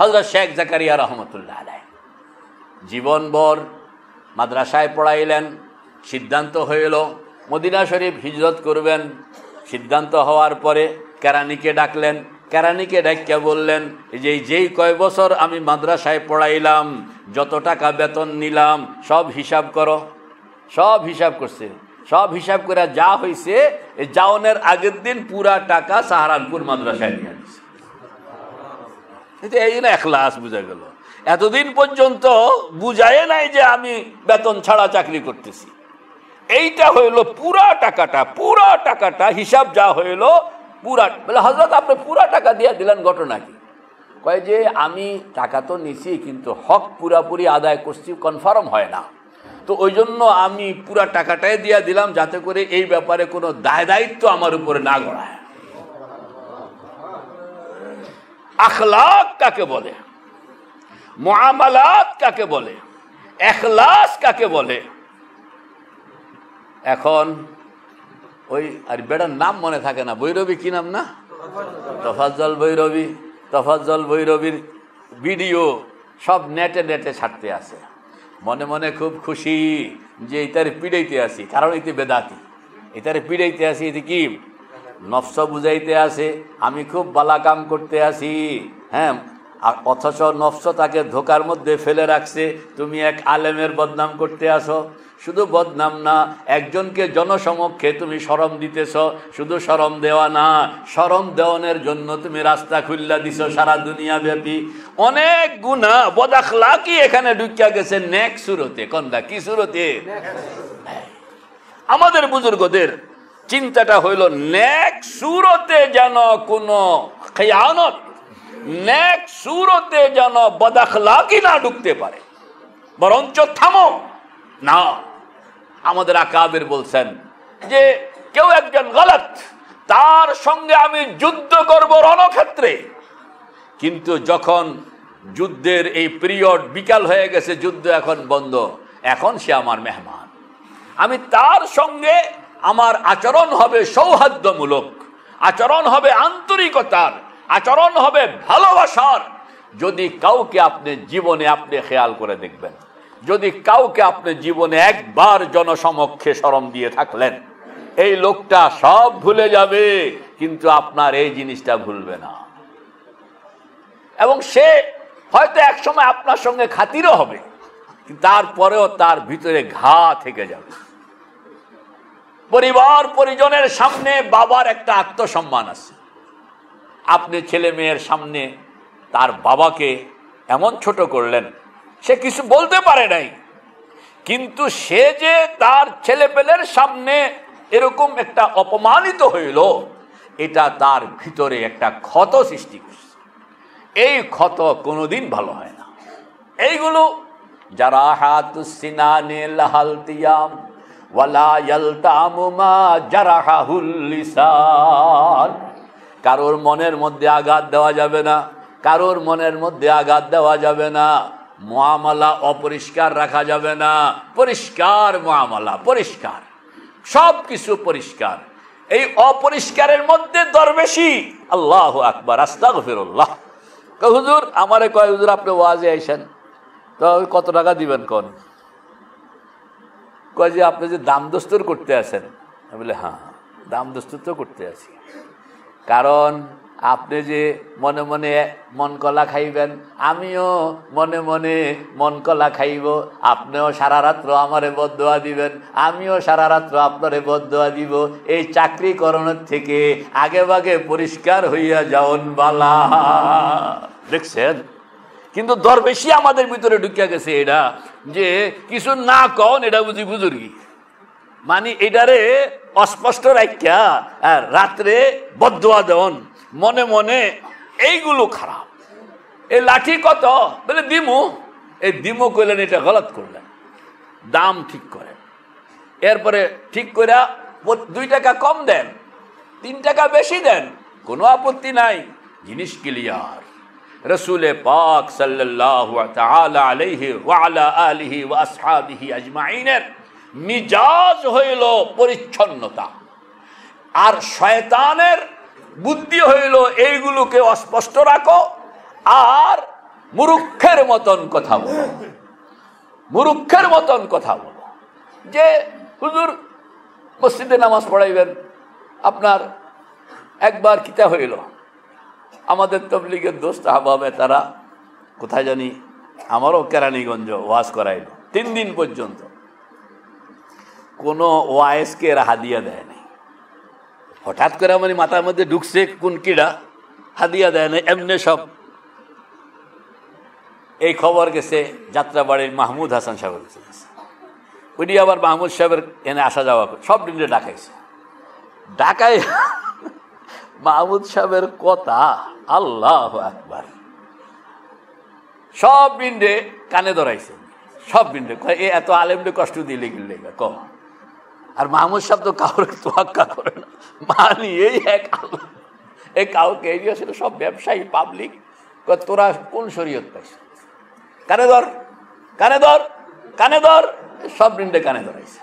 হজরত শেখ জাকারিয়া রহমতুল্লাহ জীবন জীবনভর মাদ্রাসায় পড়াইলেন সিদ্ধান্ত হইল মদিনা শরীফ হিজরত করবেন সিদ্ধান্ত হওয়ার পরে কেরানিকে ডাকলেন কেরানিকে ডাকিয়া বললেন যে যেই কয় বছর আমি মাদ্রাসায় পড়াইলাম যত টাকা বেতন নিলাম সব হিসাব করো সব হিসাব করছে সব হিসাব করে যা হয়েছে জাওনের আগের দিন পুরা টাকা সাহারানপুর মাদ্রাসায় নিয়ে আসছে এই জন্য লাশ বোঝা গেল এতদিন পর্যন্ত বুঝায় নাই যে আমি বেতন ছাড়া চাকরি করতেছি এইটা হইল পুরা টাকাটা পুরা টাকাটা হিসাব যা হইল পুরা বলে হজরত আপনি পুরা টাকা দিয়ে দিলেন ঘটনা কি কয় যে আমি টাকা তো নিছি কিন্তু হক পুরাপুরি আদায় করছি কনফার্ম হয় না তো ওই জন্য আমি পুরা টাকাটাই দিয়ে দিলাম যাতে করে এই ব্যাপারে কোনো দায় দায়িত্ব আমার উপরে না গড়ায় আখলাক কাকে বলে মহামালাত কাকে বলে এখলাস কাকে বলে এখন ওই আর বেটার নাম মনে থাকে না বৈরবী কি নাম না তফাজ্জল বৈরবী তফাজ্জল বৈরবীর ভিডিও সব নেটে নেটে ছাড়তে আসে মনে মনে খুব খুশি যে এটারে পিড়াইতে আসি কারণ এতে বেদাতি এটারে পিড়াইতে আসি এতে কি নফস বুঝাইতে আসে আমি খুব বালা কাম করতে আসি হ্যাঁ আর অথচ নফস তাকে ধোকার মধ্যে ফেলে রাখছে তুমি এক আলেমের বদনাম করতে আসো শুধু বদনাম না একজনকে জনসমক্ষে তুমি সরম দিতেছ শুধু সরম দেওয়া না সরম দেওয়ানের জন্য তুমি রাস্তা খুল্লা দিছ সারা দুনিয়া ব্যাপী অনেক গুণা বদাখলা কি এখানে ঢুকিয়া গেছে নেক সুরতে কন্দা কি সুরতে আমাদের বুজুর্গদের চিন্তাটা হইল নেক সুরতে যেন কোনো খেয়ানত ন্যাক সুরতে যেন বদাখলাকি না ঢুকতে পারে বরঞ্চ থামো না আমাদের আকাবের বলছেন যে কেউ একজন গলত তার সঙ্গে আমি যুদ্ধ করব রণক্ষেত্রে কিন্তু যখন যুদ্ধের এই পিরিয়ড বিকাল হয়ে গেছে যুদ্ধ এখন বন্ধ এখন সে আমার মেহমান আমি তার সঙ্গে আমার আচরণ হবে সৌহার্দ্যমূলক আচরণ হবে আন্তরিকতার আচরণ হবে ভালোবাসার যদি কাউকে আপনি জীবনে আপনি খেয়াল করে দেখবেন যদি কাউকে আপনি জীবনে একবার জনসমক্ষে স্মরণ দিয়ে থাকলেন এই লোকটা সব ভুলে যাবে কিন্তু আপনার এই জিনিসটা ভুলবে না এবং সে হয়তো একসময় আপনার সঙ্গে খাতিরও হবে তারপরেও তার ভিতরে ঘা থেকে যাবে পরিবার পরিজনের সামনে বাবার একটা আত্মসম্মান আছে আপনি ছেলে মেয়ের সামনে তার বাবাকে এমন ছোট করলেন সে কিছু বলতে পারে নাই কিন্তু সে যে তার ছেলেপেলের সামনে এরকম একটা অপমানিত হইল এটা তার ভিতরে একটা ক্ষত সৃষ্টি করছে এই ক্ষত কোনোদিন ভালো হয় না এইগুলো যারা হাত সিনানে লাহাল তিয়াম ওয়ালা কারোর মনের মধ্যে আঘাত দেওয়া যাবে না কারোর মনের মধ্যে আঘাত দেওয়া যাবে না মহামালা অপরিষ্কার রাখা যাবে না পরিষ্কার মহামালা পরিষ্কার সব কিছু পরিষ্কার এই অপরিষ্কারের মধ্যে দরবেশি আল্লাহ আকবর আস্তাক ফিরুল্লাহ হুজুর আমারে কয় হুজুর আপনি ওয়াজে আইসেন তো কত টাকা দিবেন কন কয় যে আপনি যে দাম দস্তুর করতে আছেন আমি বলে হ্যাঁ দাম দস্তুর তো করতে আছি কারণ আপনি যে মনে মনে মন কলা খাইবেন আমিও মনে মনে মন কলা খাইব আপনিও সারা রাত্র আমারে বদোয়া দিবেন আমিও সারা রাত্র আপনারে বদোয়া দিব এই চাকরি করণের থেকে আগে বাগে পরিষ্কার হইয়া যাওন বালা দেখছেন কিন্তু দর বেশি আমাদের ভিতরে ঢুকিয়া গেছে এটা যে কিছু না কন এটা বুঝি বুজুর্গি মানে এটারে অস্পষ্ট রাখিয়া আর রাত্রে বদুয়া দেন মনে মনে এইগুলো খারাপ এই লাঠি কত বলে দিমু এই দিমু করলেন এটা গলত করলেন দাম ঠিক করে এরপরে ঠিক করে দুই টাকা কম দেন তিন টাকা বেশি দেন কোনো আপত্তি নাই জিনিস ক্লিয়ার রসুলে পাক সাল্লাহ আলহি ওয়ালা আলহি ওয়াসহাবিহি আজমাইনের মিজাজ হইল পরিচ্ছন্নতা আর শয়তানের বুদ্ধি হইল এইগুলোকে অস্পষ্ট রাখো আর মুরুক্ষের মতন কথা বলো মুরুক্ষের মতন কথা বলো যে হুজুর মসজিদে নামাজ পড়াইবেন আপনার একবার কিতা হইল আমাদের তবলিগের দোস্ত হাবাবে তারা কোথায় জানি আমারও কেরানীগঞ্জ ওয়াজ করাইল তিন দিন পর্যন্ত কোনো ওয়াইসকে এরা হাদিয়া দেয়নি হঠাৎ করে মানে মাথার মধ্যে ঢুকছে কোন কীড়া হাদিয়া দেয় নাই এমনি সব এই খবর গেছে যাত্রাবাড়ির মাহমুদ হাসান সাহেবের কাছে উনি আবার মাহমুদ সাহেবের এনে আসা যাওয়া সব দিনে ডাকাইছে ডাকায় মাহমুদ সাহেবের কথা আল্লাহ একবার সব বিন্ডে কানে ধরাইছে সব বিন্ডে এ এত আলেমডে কষ্ট দিলে গিলে কম আর মাহমুদ সাহেব তো কাউরে তোয়াক্কা করে না মা এই এক এ কাউকে এরিয়া ছিল সব ব্যবসায়ী পাবলিক তোরা কোন শরীয়ত পাইছ কানে ধর কানে ধর কানে ধর সব রিন্ডে কানে ধরাইছে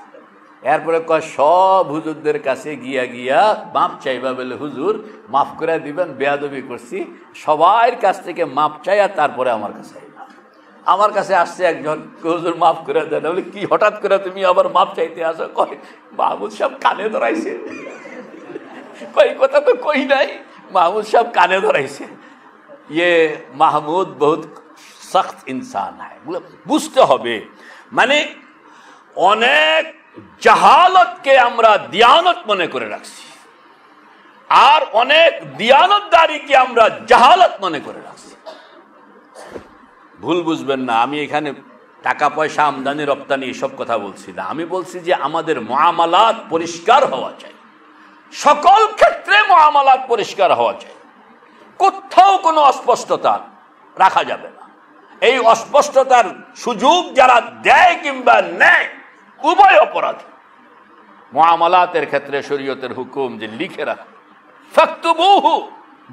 এরপরে কয় সব হুজুরদের কাছে গিয়া গিয়া মাপ চাইবা বলে হুজুর মাফ করে দিবেন বেয়াদবি করছি সবার কাছ থেকে মাপ চাইয়া তারপরে আমার কাছে আমার কাছে আসছে একজন হুজুর মাফ করে দেন বলে কি হঠাৎ করে তুমি আবার মাফ চাইতে আসো কয় মাহমুদ সাহেব কানে ধরাইছে কয় কথা তো কই নাই মাহমুদ সাহেব কানে ধরাইছে ইয়ে মাহমুদ বহুত সখত ইনসান হয় বুঝতে হবে মানে অনেক জাহালতকে আমরা দিয়ানত মনে করে রাখছি আর অনেক দিয়ানতদারিকে আমরা জাহালত মনে করে রাখছি ভুল বুঝবেন না আমি এখানে টাকা পয়সা আমদানি রপ্তানি এসব কথা বলছি না আমি বলছি যে আমাদের মহামালাত পরিষ্কার হওয়া চাই সকল ক্ষেত্রে মহামালাত পরিষ্কার হওয়া চাই কোথাও কোনো অস্পষ্টতা রাখা যাবে না এই অস্পষ্টতার সুযোগ যারা দেয় কিংবা নেয় উভয় অপরাধ মহামালাতের ক্ষেত্রে শরীয়তের হুকুম যে লিখে রাখো ফাক্তবহু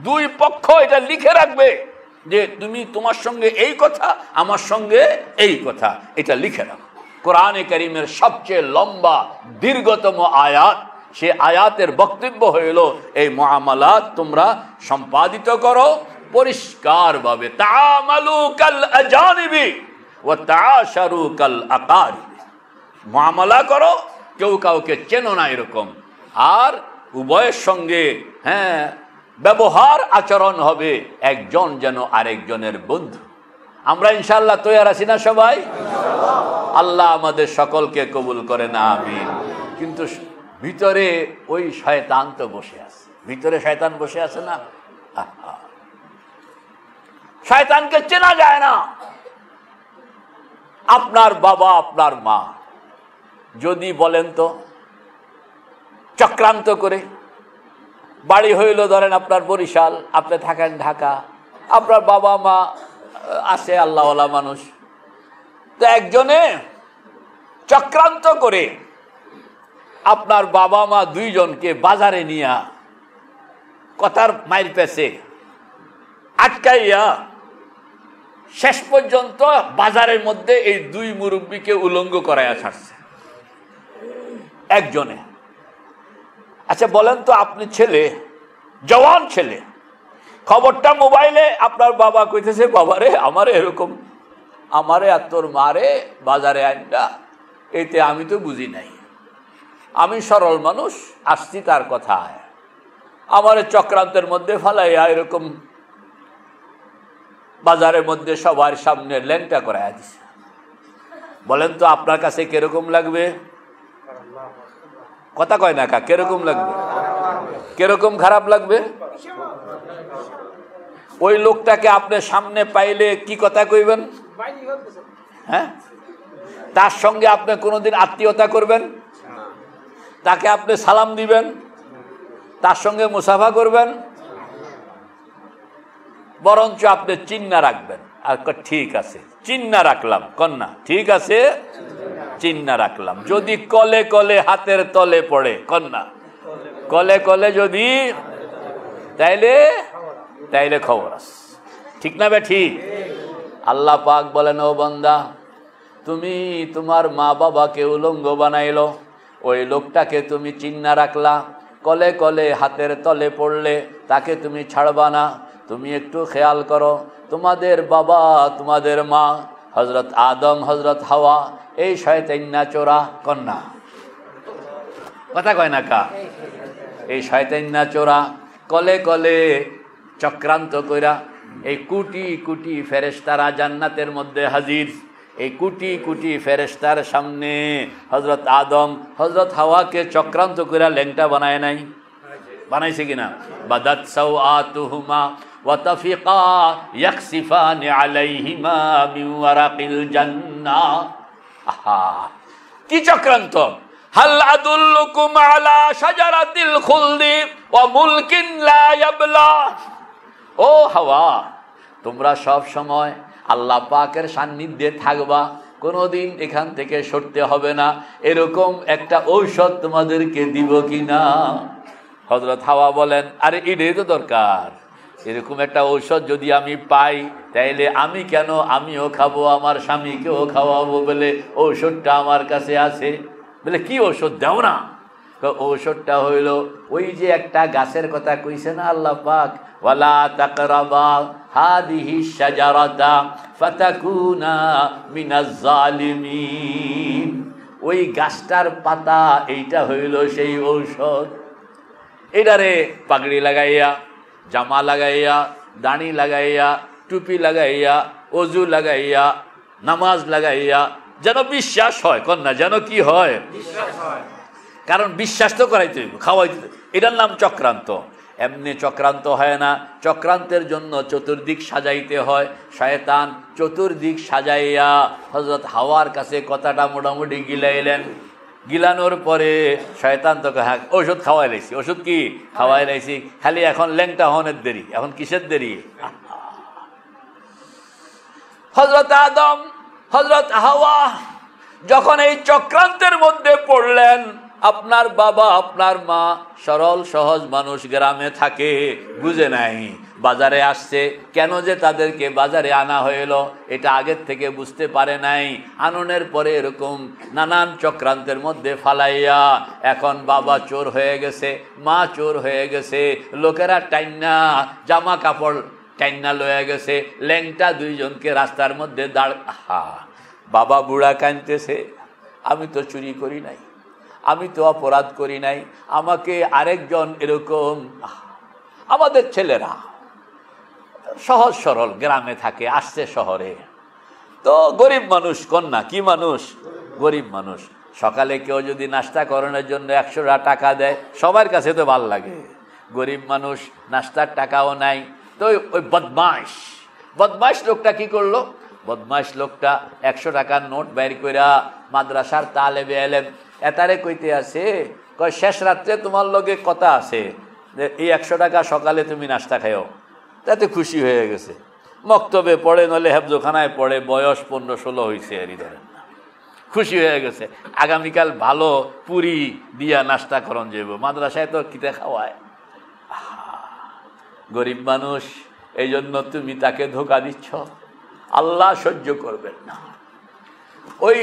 দুই পক্ষ এটা লিখে রাখবে যে তুমি তোমার সঙ্গে এই কথা আমার সঙ্গে এই কথা এটা লিখে রাখো কোরআনে করিমের সবচেয়ে লম্বা দীর্ঘতম আয়াত সে আয়াতের বক্তব্য হইল এই মহামালা তোমরা সম্পাদিত করো পরিষ্কারভাবে ভাবে ও মহামালা করো কেউ কাউকে চেন না এরকম আর উভয়ের সঙ্গে হ্যাঁ ব্যবহার আচরণ হবে একজন যেন আরেকজনের বন্ধু আমরা ইনশাল্লাহ তৈয়ার আছি না সবাই আল্লাহ আমাদের সকলকে কবুল করে না আমি কিন্তু ভিতরে ওই শয়তান তো বসে আছে ভিতরে শয়তান বসে আছে না শয়তানকে চেনা যায় না আপনার বাবা আপনার মা যদি বলেন তো চক্রান্ত করে বাড়ি হইল ধরেন আপনার বরিশাল আপনি থাকেন ঢাকা আপনার বাবা মা আছে আল্লাহওয়ালা মানুষ তো একজনে চক্রান্ত করে আপনার বাবা মা দুইজনকে বাজারে নিয়া কথার মায়ের পেছে আটকাইয়া শেষ পর্যন্ত বাজারের মধ্যে এই দুই মুরব্বীকে উলঙ্গ করাইয়া ছাড়ছে একজনে আচ্ছা বলেন তো আপনি ছেলে জওয়ান ছেলে খবরটা মোবাইলে আপনার বাবা কইতেছে বাবারে আমার এরকম আমারে আর তোর মারে বাজারে আইনটা এতে আমি তো বুঝি নাই আমি সরল মানুষ আসছি তার কথায় আমার চক্রান্তের মধ্যে ফালাইয়া এরকম বাজারের মধ্যে সবার সামনে ল্যাংটা করাইয়া দিছে বলেন তো আপনার কাছে কীরকম লাগবে কথা কয় না কা কেরকম লাগবে কেরকম খারাপ লাগবে ওই লোকটাকে আপনি সামনে পাইলে কি কথা কইবেন হ্যাঁ তার সঙ্গে আপনি কোনোদিন আত্মীয়তা করবেন তাকে আপনি সালাম দিবেন তার সঙ্গে মুসাফা করবেন বরঞ্চ আপনি চিন্না রাখবেন আর ঠিক আছে চিন্না রাখলাম কন্যা ঠিক আছে চিন্না রাখলাম যদি কলে কলে হাতের তলে পড়ে কন্যা কলে কলে যদি তাইলে তাইলে খবর আস ঠিক না বেঠি আল্লাহ পাক বলেন ও বন্দা তুমি তোমার মা বাবাকে উলঙ্গ বানাইল ওই লোকটাকে তুমি চিন্না রাখলা কলে কলে হাতের তলে পড়লে তাকে তুমি ছাড়বা না তুমি একটু খেয়াল করো তোমাদের বাবা তোমাদের মা হজরত আদম হজরত হাওয়া এই শয়তান্যা চোরা কন্যা কথা কয় না কা এই শয়তান্যা চোরা কলে কলে চক্রান্ত কইরা এই কুটি কুটি ফেরেস্তারা জান্নাতের মধ্যে হাজির এই কুটি কুটি ফেরেস্তার সামনে হজরত আদম হজরত হাওয়াকে চক্রান্ত কইরা ল্যাংটা বানায় নাই বানাইছে কিনা বাদাত সাউ আতুহুমা ওয়াতাফিকা ইয়াকসিফান আলাইহিমা বিওয়ারাকিল জান্নাহ আহা কি চক্রান্ত হাল আদুল্লুকুম আলা শাজারাতিল খুলদি ওয়া মুলকিন লা ও হাওয়া তোমরা সব সময় আল্লাহ পাকের সান্নিধ্যে থাকবা কোনোদিন এখান থেকে সরতে হবে না এরকম একটা ঔষধ তোমাদেরকে দিব কি না হজরত হাওয়া বলেন আরে এটাই তো দরকার এরকম একটা ঔষধ যদি আমি পাই তাইলে আমি কেন আমিও খাবো আমার স্বামীকেও খাওয়াবো বলে ঔষধটা আমার কাছে আছে বলে কি ঔষধ দেও না ঔষধটা হইল ওই যে একটা গাছের কথা কইছে না আল্লাহ পাক ওয়ালা তাকরাবা হাদিহি সাজারাতা ফাতাকুনা মিনাজ জালিমিন ওই গাছটার পাতা এইটা হইল সেই ঔষধ এটারে পাগড়ি লাগাইয়া জামা লাগাইয়া দাঁড়ি লাগাইয়া টুপি লাগাইয়া অজু লাগাইয়া নামাজ লাগাইয়া যেন বিশ্বাস হয় কন্যা যেন কি হয় কারণ বিশ্বাস তো করাইতে খাওয়াইতে এটার নাম চক্রান্ত এমনি চক্রান্ত হয় না চক্রান্তের জন্য চতুর্দিক সাজাইতে হয় শয়তান চতুর্দিক সাজাইয়া হজরত হাওয়ার কাছে কথাটা মোটামুটি গিলাইলেন গিলানোর পরে শয়তান তোকে হ্যাঁ ওষুধ খাওয়াই লাইছি ওষুধ কি খাওয়াই লাইছি খালি এখন ল্যাংটা হনের দেরি এখন কিসের দেরি হজরত আদম হজরত হাওয়া যখন এই চক্রান্তের মধ্যে পড়লেন আপনার বাবা আপনার মা সরল সহজ মানুষ গ্রামে থাকে বুঝে নাই বাজারে আসছে কেন যে তাদেরকে বাজারে আনা হইল এটা আগের থেকে বুঝতে পারে নাই আননের পরে এরকম নানান চক্রান্তের মধ্যে ফালাইয়া এখন বাবা চোর হয়ে গেছে মা চোর হয়ে গেছে লোকেরা টাইনা জামা কাপড় টাইনা লয়ে গেছে ল্যাংটা দুইজনকে রাস্তার মধ্যে দাঁড় হা বাবা বুড়া কাঁদতেছে আমি তো চুরি করি নাই আমি তো অপরাধ করি নাই আমাকে আরেকজন এরকম আমাদের ছেলেরা সহজ সরল গ্রামে থাকে আসছে শহরে তো গরিব মানুষ কন্যা কি মানুষ গরিব মানুষ সকালে কেউ যদি নাস্তা করানোর জন্য একশো টাকা দেয় সবার কাছে তো ভাল লাগে গরিব মানুষ নাস্তার টাকাও নাই তো ওই বদমাস বদমাস লোকটা কি করলো বদমাস লোকটা একশো টাকার নোট বের কইরা মাদ্রাসার তালেবে এলেম এতারে কইতে আছে কয় শেষ রাত্রে তোমার লগে কথা আছে যে এই একশো টাকা সকালে তুমি নাস্তা খাও তাতে খুশি হয়ে গেছে মক্তবে পড়ে নলে হেফজোখানায় পড়ে বয়স পনেরো ষোলো হয়েছে এরই ধরেন খুশি হয়ে গেছে আগামীকাল ভালো পুরি দিয়া নাস্তা করন যাইব মাদ্রাসায় তো কিতে খাওয়ায় গরিব মানুষ এই জন্য তুমি তাকে ধোকা দিচ্ছ আল্লাহ সহ্য করবেন না ওই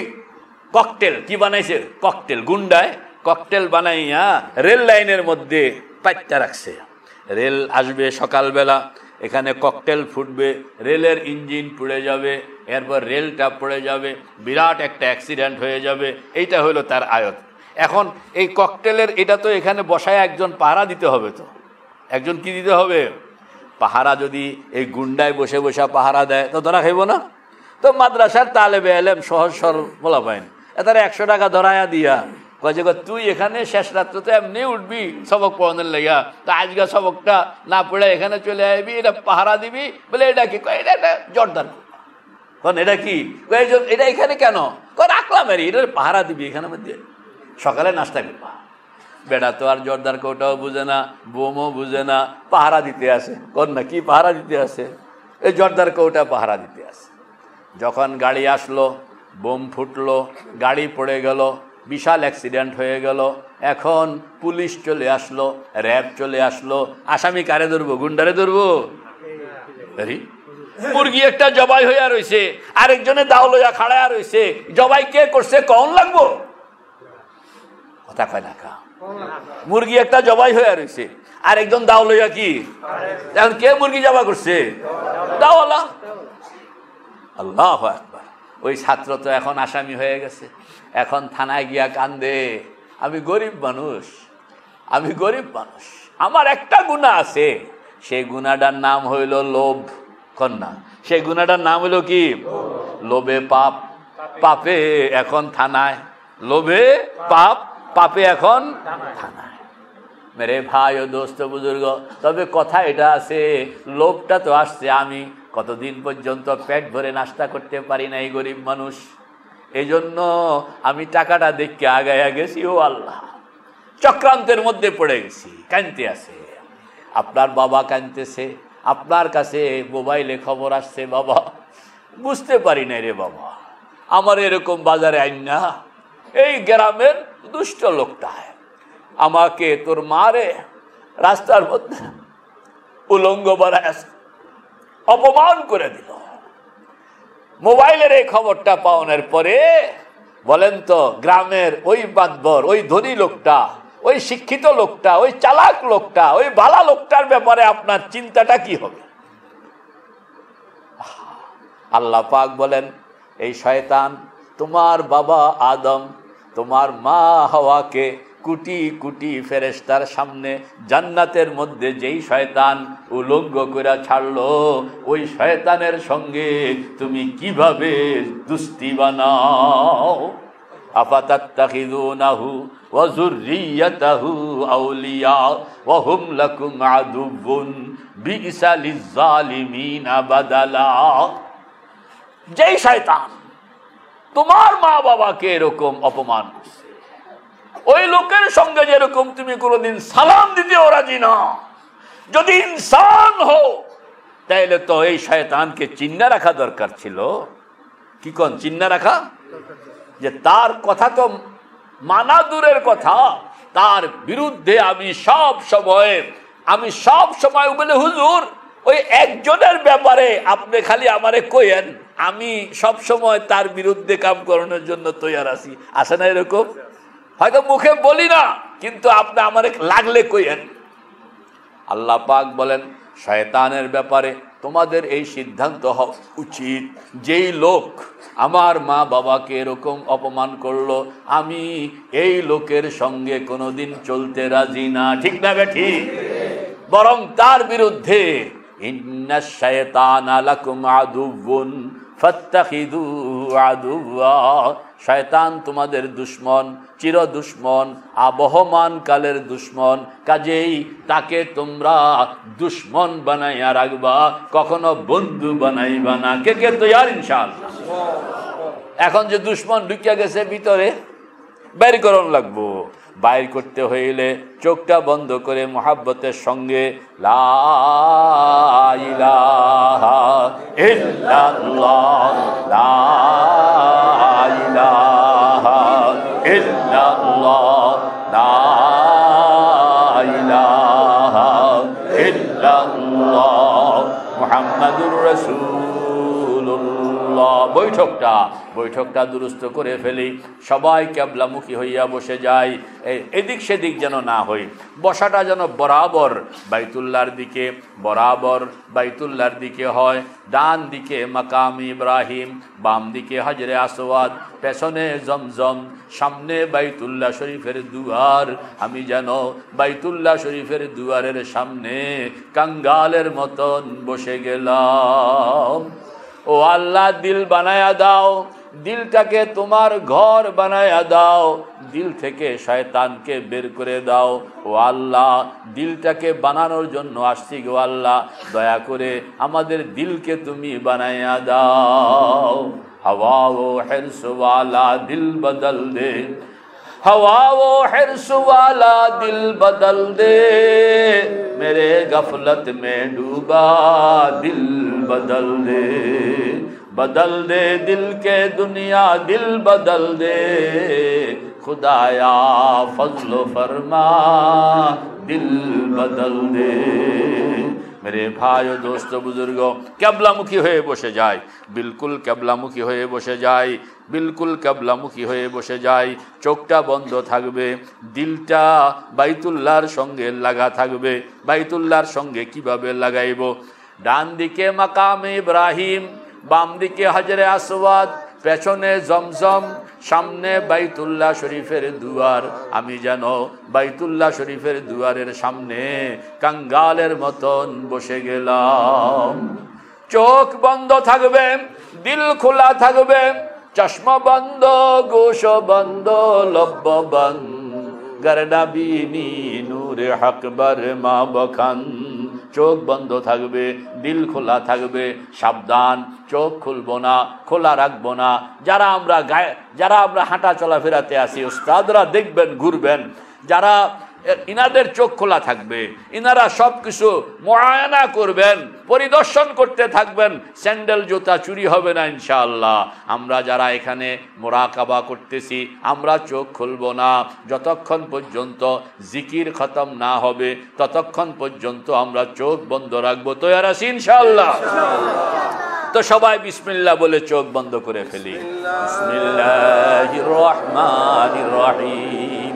ককটেল কি বানাইছে ককটেল গুন্ডায় ককটেল বানাইয়া রেল লাইনের মধ্যে পাইতা রাখছে রেল আসবে সকালবেলা এখানে ককটেল ফুটবে রেলের ইঞ্জিন পুড়ে যাবে এরপর রেলটা পড়ে যাবে বিরাট একটা অ্যাক্সিডেন্ট হয়ে যাবে এইটা হলো তার আয়ত এখন এই ককটেলের এটা তো এখানে বসায় একজন পাহারা দিতে হবে তো একজন কি দিতে হবে পাহারা যদি এই গুন্ডায় বসে বসে পাহারা দেয় তো ধরা খাইব না তো মাদ্রাসার তালেবে এলেম সহজ সরল বলা পায়নি এতারে একশো টাকা ধরাইয়া দিয়া কয়েছে তুই এখানে শেষ রাত্রে তো এমনি উঠবি সবক পড়ানোর লেগা তো আজকে সবকটা না পড়ে এখানে চলে আসবি এটা পাহারা দিবি বলে এটা কি এটা এটা জর্দার কন এটা কি এটা এখানে কেন কন রাখলাম আরে এটা পাহারা দিবি এখানে মধ্যে সকালে নাস্তা করবা বেড়া তো আর জর্দার কোটাও বুঝে না বোমও বুঝে না পাহারা দিতে আসে কন না কি পাহারা দিতে আসে এই জর্দার কৌটা পাহারা দিতে আসে যখন গাড়ি আসলো বোম ফুটলো গাড়ি পড়ে গেল বিশাল অ্যাক্সিডেন্ট হয়ে গেল এখন পুলিশ চলে আসলো র্যাব চলে আসলো আসামি কারে ধরবো গুন্ডারে ধরবো মুরগি একটা জবাই হইয়া রয়েছে আরেকজনে দাও হইয়া খাড়াইয়া রয়েছে জবাই কে করছে কন লাগবো কথা কয় না মুরগি একটা জবাই হইয়া রয়েছে আরেকজন দাও লইয়া কি এখন কে মুরগি জবাই করছে দাওয়ালা আল্লাহ ওই ছাত্র তো এখন আসামি হয়ে গেছে এখন থানায় গিয়া কান্দে আমি গরিব মানুষ আমি গরিব মানুষ আমার একটা গুণা আছে সেই গুণাটার নাম হইল লোভ কন্যা সেই গুণাটার নাম হইল কি লোভে পাপ পাপে এখন থানায় লোভে পাপ পাপে এখন থানায় মেরে ভাই ও দোস্ত বুজুর্গ তবে কথা এটা আছে লোভটা তো আসছে আমি কতদিন পর্যন্ত পেট ভরে নাস্তা করতে পারি না এই গরিব মানুষ এই জন্য আমি টাকাটা দেখতে আগায়া গেছি ও আল্লাহ চক্রান্তের মধ্যে পড়ে গেছি কানতে আছে আপনার বাবা কানতেছে আপনার কাছে মোবাইলে খবর আসছে বাবা বুঝতে পারি না রে বাবা আমার এরকম বাজারে আইন না এই গ্রামের দুষ্ট লোকটা আমাকে তোর মারে রাস্তার মধ্যে উলঙ্গ বানায় অপমান করে দিল মোবাইলের এই খবরটা পাওয়ানোর পরে বলেন তো গ্রামের ওই বাদবর ওই ধনী লোকটা ওই শিক্ষিত লোকটা ওই চালাক লোকটা ওই বালা লোকটার ব্যাপারে আপনার চিন্তাটা কি হবে আল্লাহ পাক বলেন এই শয়তান তোমার বাবা আদম তোমার মা হওয়াকে কুটি কুটি ফেরেস্তার সামনে জান্নাতের মধ্যে যেই শয়তান উলঙ্গ করে ছাড়ল ওই শয়তানের সঙ্গে তুমি কিভাবে দুস্তি বানাও আপাতাত্তাহিদুনাহু ওয়াজুররিয়াতাহু আউলিয়া ওয়াহুম লাকুম আদুবুন বিইসা লিজ্জালিমিনা বাদালা যেই শয়তান তোমার মা বাবাকে এরকম অপমান করছে ওই লোকের সঙ্গে যেরকম তুমি কোনোদিন সালাম দিতেও রাজি না যদি ইনসান হো তাইলে তো এই শায়তানকে চিন্না রাখা দরকার ছিল কি কন চিন্না রাখা যে তার কথা তো মানা দূরের কথা তার বিরুদ্ধে আমি সব সময় আমি সব সময় বলে হুজুর ওই একজনের ব্যাপারে আপনি খালি আমারে কইেন আমি সব সময় তার বিরুদ্ধে কাম করানোর জন্য তৈয়ার আছি আসে না এরকম হয়তো মুখে বলি না কিন্তু আপনি আমার লাগলে কইেন আল্লাহ পাক বলেন শয়তানের ব্যাপারে তোমাদের এই সিদ্ধান্ত হওয়া উচিত যেই লোক আমার মা বাবাকে এরকম অপমান করলো আমি এই লোকের সঙ্গে কোনো দিন চলতে রাজি না ঠিক না বেঠি বরং তার বিরুদ্ধে ইন্না শয়তান আলাকুম আদুবুন শয়তান তোমাদের দুশ্মন চির দুশ্মন আবহমান কালের দুশ্মন কাজেই তাকে তোমরা দুশ্মন বানাইয়া রাখবা কখনো বন্ধু বানাইবা না কে কে তো আর ইনশাল্লাহ এখন যে দুশ্মন ঢুকিয়া গেছে ভিতরে বের করণ লাগবো বাইর করতে হইলে চোখটা বন্ধ করে মহাব্বতের সঙ্গে মোহাম্মদুর রসুল বৈঠকটা বৈঠকটা দুরুস্ত করে ফেলি সবাই ক্যাবলামুখী হইয়া বসে যায় এদিক সেদিক যেন না হই বসাটা যেন বরাবর বাইতুল্লার দিকে বরাবর বাইতুল্লার দিকে হয় ডান দিকে মাকাম ইব্রাহিম বাম দিকে হাজরে আসওয়াদ পেছনে জমজম সামনে বাইতুল্লাহ শরীফের দুয়ার আমি যেন বাইতুল্লাহ শরীফের দুয়ারের সামনে কাঙ্গালের মতন বসে গেলাম ও আল্লাহ দিল বানায়া দাও দিলটাকে তোমার ঘর বানায়া দাও দিল থেকে শয়তানকে বের করে দাও ও আল্লাহ দিলটাকে বানানোর জন্য আসছি গো আল্লাহ দয়া করে আমাদের দিলকে তুমি বানায়া দাও হওয়া ও হেরসওয়ালা দিল বদল দে ہوا و حرس والا دل بدل دے میرے غفلت میں ڈوبا دل بدل دے بدل دے دل کے دنیا دل بدل دے خدایا فضل و فرما دل بدل دے মেরে ভাই ও দোস্ত বুজুর্গ ক্যাবলামুখী হয়ে বসে যায় বিলকুল ক্যাবলামুখী হয়ে বসে যায় বিলকুল ক্যাবলামুখী হয়ে বসে যায় চোখটা বন্ধ থাকবে দিলটা বাইতুল্লার সঙ্গে লাগা থাকবে বাইতুল্লার সঙ্গে কিভাবে লাগাইব ডান দিকে মাকাম ইব্রাহিম বাম দিকে হাজরে আসবাদ পেছনে জমজম সামনে বাইতুল্লাহ শরীফের দুয়ার আমি যেন বাইতুল্লাহ শরীফের দুয়ারের সামনে কাঙ্গালের মতন বসে গেলাম চোখ বন্ধ থাকবে দিল খোলা থাকবে চশমা বন্ধ গোস বন্ধ লব্য বন্ধ গরডা বিনি নূরে হকবর মা বখান চোখ বন্ধ থাকবে দিল খোলা থাকবে সাবধান চোখ খুলব না খোলা রাখব না যারা আমরা গায়ে যারা আমরা হাঁটা চলাফেরাতে আসি ওস্তাদরা দেখবেন ঘুরবেন যারা ইনাদের চোখ খোলা থাকবে ইনারা সব কিছু মোয়ায়না করবেন পরিদর্শন করতে থাকবেন স্যান্ডেল জুতা চুরি হবে না ইনশাল্লাহ আমরা যারা এখানে মোরাকাবা করতেছি আমরা চোখ খুলব না যতক্ষণ পর্যন্ত জিকির খতম না হবে ততক্ষণ পর্যন্ত আমরা চোখ বন্ধ রাখবো তো আর আছি তো সবাই বিসমিল্লা বলে চোখ বন্ধ করে ফেলি বিসমিল্লা রহমান রহিম